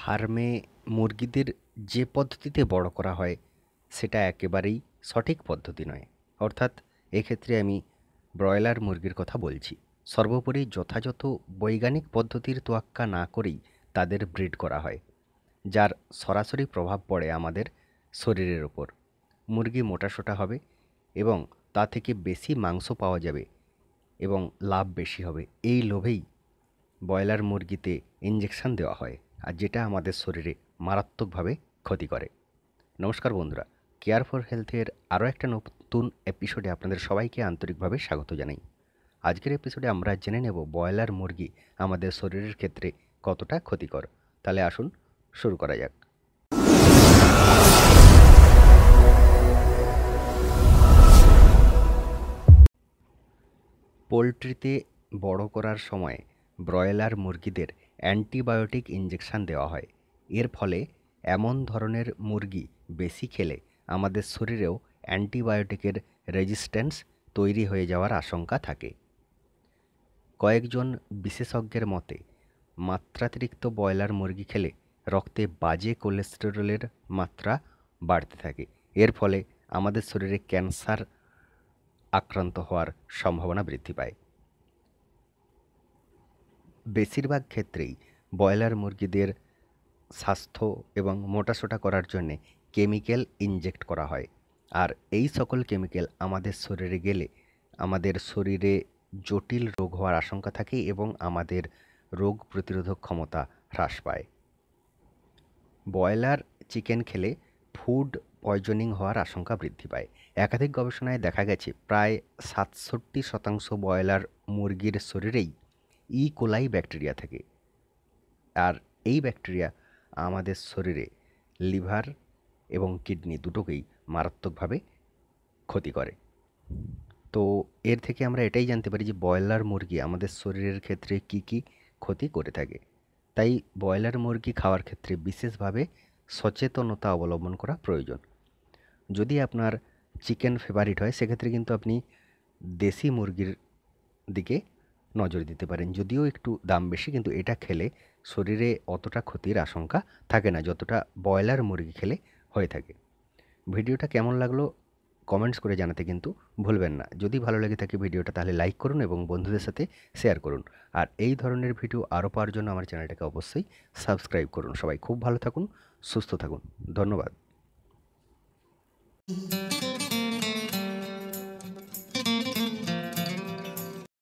ফার্মে মুরগিদের যে পদ্ধতিতে বড় করা হয় সেটা একেবারেই সঠিক পদ্ধতি নয় অর্থাৎ এক্ষেত্রে আমি ব্রয়লার মুরগির কথা বলছি সর্বোপরি যথাযথ বৈজ্ঞানিক পদ্ধতির তোয়াক্কা না করেই তাদের ব্রিড করা হয় যার সরাসরি প্রভাব পড়ে আমাদের শরীরের ওপর মুরগি মোটাসোটা হবে এবং তা থেকে বেশি মাংস পাওয়া যাবে এবং লাভ বেশি হবে এই লোভেই ব্রয়লার মুরগিতে ইঞ্জেকশান দেওয়া হয় আর যেটা আমাদের শরীরে মারাত্মকভাবে ক্ষতি করে নমস্কার বন্ধুরা কেয়ার ফর হেলথের আরও একটা নতুন এপিসোডে আপনাদের সবাইকে আন্তরিকভাবে স্বাগত জানাই আজকের এপিসোডে আমরা জেনে নেব ব্রয়লার মুরগি আমাদের শরীরের ক্ষেত্রে কতটা ক্ষতিকর তাহলে আসুন শুরু করা যাক পোলট্রিতে বড় করার সময় ব্রয়লার মুরগিদের অ্যান্টিবায়োটিক ইঞ্জেকশান দেওয়া হয় এর ফলে এমন ধরনের মুরগি বেশি খেলে আমাদের শরীরেও অ্যান্টিবায়োটিকের রেজিস্ট্যান্স তৈরি হয়ে যাওয়ার আশঙ্কা থাকে কয়েকজন বিশেষজ্ঞের মতে মাত্রাতিরিক্ত ব্রয়লার মুরগি খেলে রক্তে বাজে কোলেস্টেরলের মাত্রা বাড়তে থাকে এর ফলে আমাদের শরীরে ক্যান্সার আক্রান্ত হওয়ার সম্ভাবনা বৃদ্ধি পায় বেশিরভাগ ক্ষেত্রেই ব্রয়লার মুরগিদের স্বাস্থ্য এবং মোটাসোটা করার জন্যে কেমিক্যাল ইনজেক্ট করা হয় আর এই সকল কেমিক্যাল আমাদের শরীরে গেলে আমাদের শরীরে জটিল রোগ হওয়ার আশঙ্কা থাকে এবং আমাদের রোগ প্রতিরোধক ক্ষমতা হ্রাস পায় ব্রয়লার চিকেন খেলে ফুড পয়জনিং হওয়ার আশঙ্কা বৃদ্ধি পায় একাধিক গবেষণায় দেখা গেছে প্রায় সাতষট্টি শতাংশ ব্রয়লার মুরগির শরীরেই ই কোলাই ব্যাকটেরিয়া থাকে আর এই ব্যাকটেরিয়া আমাদের শরীরে লিভার এবং কিডনি দুটোকেই মারাত্মকভাবে ক্ষতি করে তো এর থেকে আমরা এটাই জানতে পারি যে ব্রয়লার মুরগি আমাদের শরীরের ক্ষেত্রে কি কি ক্ষতি করে থাকে তাই ব্রয়লার মুরগি খাওয়ার ক্ষেত্রে বিশেষভাবে সচেতনতা অবলম্বন করা প্রয়োজন যদি আপনার চিকেন ফেভারিট হয় সেক্ষেত্রে কিন্তু আপনি দেশি মুরগির দিকে নজর দিতে পারেন যদিও একটু দাম বেশি কিন্তু এটা খেলে শরীরে অতটা ক্ষতির আশঙ্কা থাকে না যতটা ব্রয়লার মুরগি খেলে হয়ে থাকে ভিডিওটা কেমন লাগলো কমেন্টস করে জানাতে কিন্তু ভুলবেন না যদি ভালো লাগে থাকে ভিডিওটা তাহলে লাইক করুন এবং বন্ধুদের সাথে শেয়ার করুন আর এই ধরনের ভিডিও আরও পাওয়ার জন্য আমার চ্যানেলটাকে অবশ্যই সাবস্ক্রাইব করুন সবাই খুব ভালো থাকুন সুস্থ থাকুন ধন্যবাদ